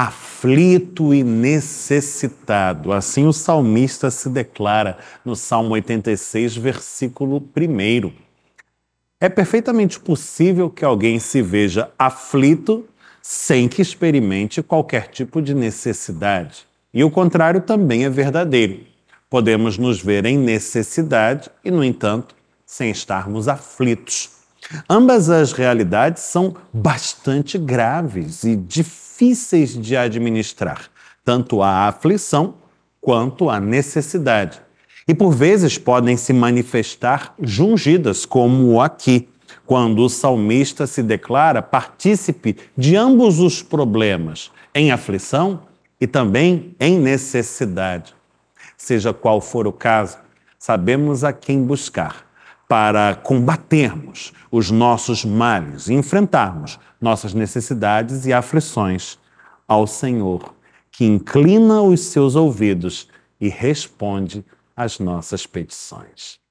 aflito e necessitado. Assim o salmista se declara no Salmo 86, versículo 1. É perfeitamente possível que alguém se veja aflito sem que experimente qualquer tipo de necessidade. E o contrário também é verdadeiro. Podemos nos ver em necessidade e, no entanto, sem estarmos aflitos. Ambas as realidades são bastante graves e difíceis de administrar, tanto a aflição quanto a necessidade. E por vezes podem se manifestar jungidas, como aqui, quando o salmista se declara partícipe de ambos os problemas, em aflição e também em necessidade. Seja qual for o caso, sabemos a quem buscar para combatermos os nossos males e enfrentarmos nossas necessidades e aflições ao Senhor, que inclina os seus ouvidos e responde às nossas petições.